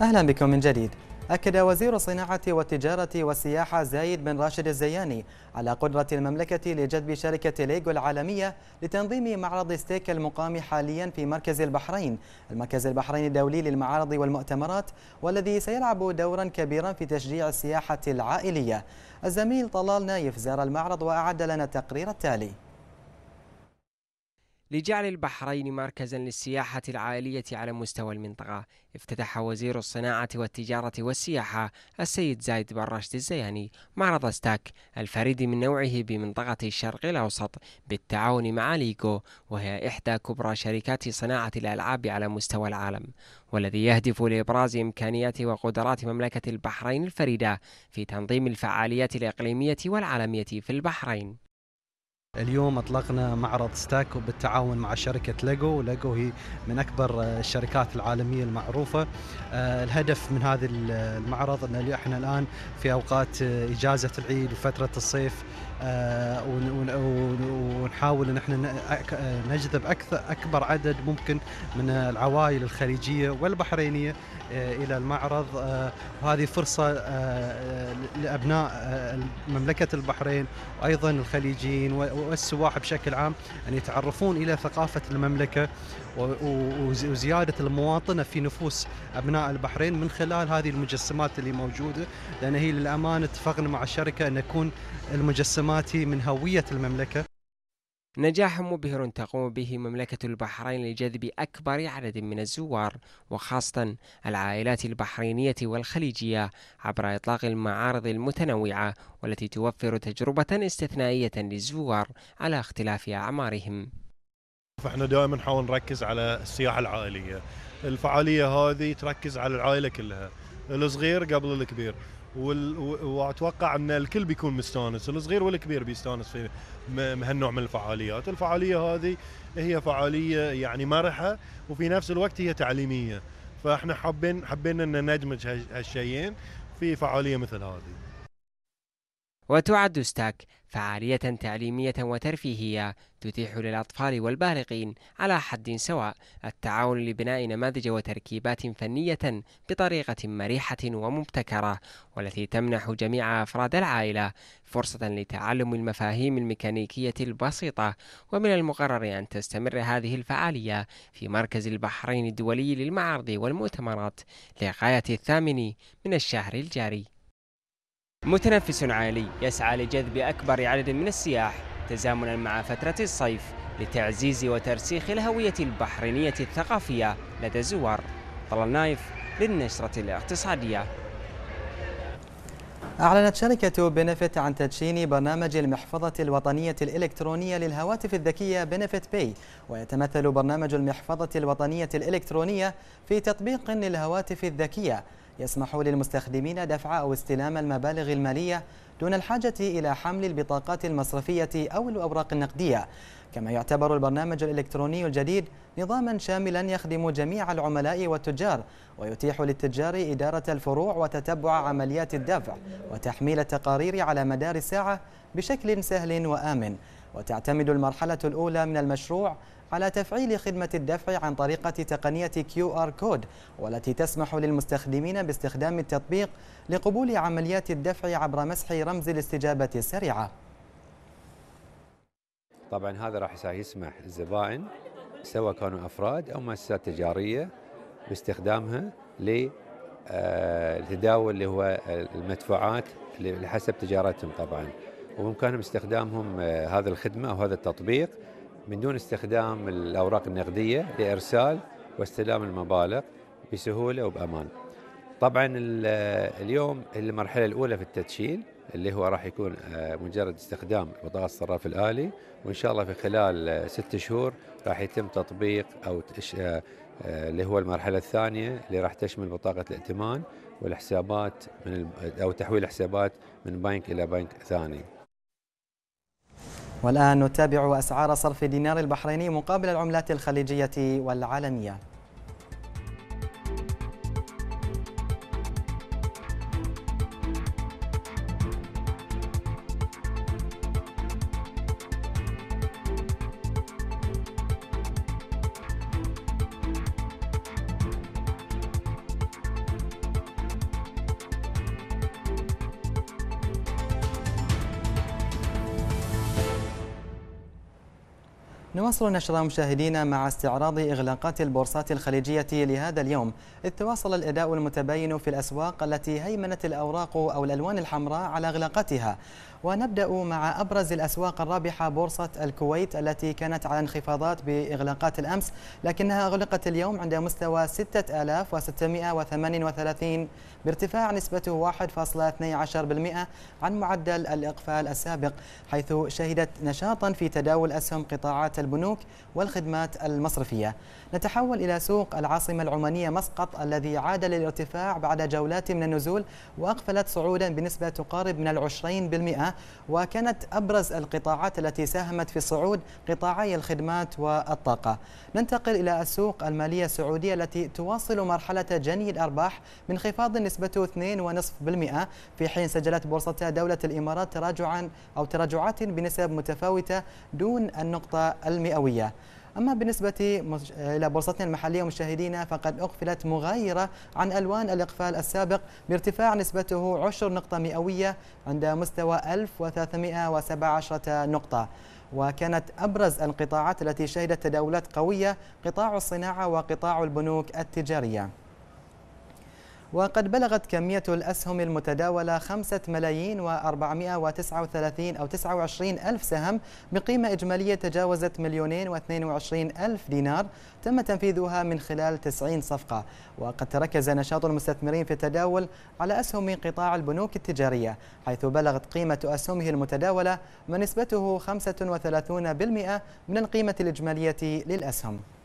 أهلا بكم من جديد أكد وزير الصناعة والتجارة والسياحة زايد بن راشد الزياني على قدرة المملكة لجذب شركة ليجو العالمية لتنظيم معرض ستيك المقام حاليا في مركز البحرين المركز البحرين الدولي للمعارض والمؤتمرات والذي سيلعب دورا كبيرا في تشجيع السياحة العائلية الزميل طلال نايف زار المعرض وأعد لنا التقرير التالي لجعل البحرين مركزا للسياحة العالية على مستوى المنطقة افتتح وزير الصناعة والتجارة والسياحة السيد زايد بن راشد الزياني معرض ستاك الفريد من نوعه بمنطقة الشرق الأوسط بالتعاون مع ليكو وهي إحدى كبرى شركات صناعة الألعاب على مستوى العالم والذي يهدف لإبراز إمكانيات وقدرات مملكة البحرين الفريدة في تنظيم الفعاليات الإقليمية والعالمية في البحرين اليوم اطلقنا معرض ستاك بالتعاون مع شركه ليجو ليجو هي من اكبر الشركات العالميه المعروفه آه، الهدف من هذا المعرض ان احنا الان في اوقات اجازه العيد وفتره الصيف آه، ونحاول ان احنا آه، نجذب اكثر اكبر عدد ممكن من العوائل الخليجيه والبحرينيه آه، الى المعرض وهذه فرصه لابناء مملكه البحرين وايضا الخليجيين والسواح بشكل عام ان يتعرفون الى ثقافه المملكه وزياده المواطنه في نفوس ابناء البحرين من خلال هذه المجسمات اللي موجوده لان هي للامانه اتفقنا مع الشركه ان نكون المجسمات من هوية المملكة نجاح مبهر تقوم به مملكة البحرين لجذب أكبر عدد من الزوار وخاصة العائلات البحرينية والخليجية عبر إطلاق المعارض المتنوعة والتي توفر تجربة استثنائية للزوار على اختلاف أعمارهم فاحنا دائما نحاول نركز على السياحة العائلية الفعالية هذه تركز على العائلة كلها الصغير قبل الكبير وال... واتوقع ان الكل بيكون مستانس الصغير والكبير بيستانس في هالنوع من الفعاليات الفعاليه هذه هي فعاليه يعني مرحه وفي نفس الوقت هي تعليميه فاحنا حابين حبينا ان ندمج هالشيئين في فعاليه مثل هذه وتعد ستاك فعالية تعليمية وترفيهية تتيح للأطفال والبالغين على حد سواء التعاون لبناء نماذج وتركيبات فنية بطريقة مريحة ومبتكرة والتي تمنح جميع أفراد العائلة فرصة لتعلم المفاهيم الميكانيكية البسيطة ومن المقرر أن تستمر هذه الفعالية في مركز البحرين الدولي للمعارض والمؤتمرات لغاية الثامن من الشهر الجاري متنفس عالي يسعى لجذب أكبر عدد من السياح تزامنا مع فترة الصيف لتعزيز وترسيخ الهوية البحرينية الثقافية لدى الزوار طلال نايف للنشرة الاقتصادية أعلنت شركة بنفت عن تدشين برنامج المحفظة الوطنية الإلكترونية للهواتف الذكية بنفت باي ويتمثل برنامج المحفظة الوطنية الإلكترونية في تطبيق للهواتف الذكية يسمح للمستخدمين دفع أو استلام المبالغ المالية دون الحاجة إلى حمل البطاقات المصرفية أو الأوراق النقدية كما يعتبر البرنامج الإلكتروني الجديد نظاما شاملا يخدم جميع العملاء والتجار ويتيح للتجار إدارة الفروع وتتبع عمليات الدفع وتحميل التقارير على مدار الساعة بشكل سهل وآمن وتعتمد المرحلة الأولى من المشروع على تفعيل خدمة الدفع عن طريقة تقنية QR Code والتي تسمح للمستخدمين باستخدام التطبيق لقبول عمليات الدفع عبر مسح رمز الاستجابة السريعة طبعا هذا راح يسمح الزبائن سواء كانوا أفراد أو مؤسسات تجارية باستخدامها للتداول آه، اللي هو المدفوعات حسب تجارتهم طبعا وبامكانهم استخدامهم آه، هذه الخدمه او هذا التطبيق من دون استخدام الأوراق النقدية لإرسال واستلام المبالغ بسهولة وبأمان طبعا اليوم المرحلة الأولى في التدشين اللي هو راح يكون آه، مجرد استخدام بطاقة الصراف الآلي وإن شاء الله في خلال آه، ست شهور راح يتم تطبيق أو آه، اللي هو المرحلة الثانية اللي راح تشمل بطاقة الائتمان والحسابات من أو تحويل الحسابات من بنك إلى بنك ثاني والآن نتابع أسعار صرف دينار البحريني مقابل العملات الخليجية والعالمية نواصل نشر مشاهدينا مع استعراض إغلاقات البورصات الخليجية لهذا اليوم إذ تواصل الأداء المتباين في الأسواق التي هيمنت الأوراق أو الألوان الحمراء على إغلاقتها ونبدأ مع أبرز الأسواق الرابحة بورصة الكويت التي كانت على انخفاضات بإغلاقات الأمس لكنها أغلقت اليوم عند مستوى 6638 بارتفاع نسبته 1.12% عن معدل الإقفال السابق حيث شهدت نشاطا في تداول أسهم قطاعات البنوك والخدمات المصرفية نتحول إلى سوق العاصمة العمانية مسقط الذي عاد للارتفاع بعد جولات من النزول وأقفلت صعودا بنسبة تقارب من العشرين بالمئة وكانت أبرز القطاعات التي ساهمت في صعود قطاعي الخدمات والطاقة ننتقل إلى السوق المالية السعودية التي تواصل مرحلة جني الأرباح بانخفاض نسبته 2.5% في حين سجلت بورصة دولة الإمارات تراجعا أو تراجعات بنسب متفاوتة دون النقطة المئوية أما بالنسبة إلى بورصتنا المحلية مشاهدينا فقد أقفلت مغايرة عن ألوان الإقفال السابق بارتفاع نسبته عشر نقطة مئوية عند مستوى 1317 نقطة وكانت أبرز القطاعات التي شهدت تداولات قوية قطاع الصناعة وقطاع البنوك التجارية وقد بلغت كمية الأسهم المتداولة 5 ملايين و439 أو 29 ألف سهم بقيمة إجمالية تجاوزت مليونين و22 ألف دينار تم تنفيذها من خلال 90 صفقة وقد تركز نشاط المستثمرين في التداول على أسهم من قطاع البنوك التجارية حيث بلغت قيمة أسهمه المتداولة ما نسبته 35% من القيمة الإجمالية للأسهم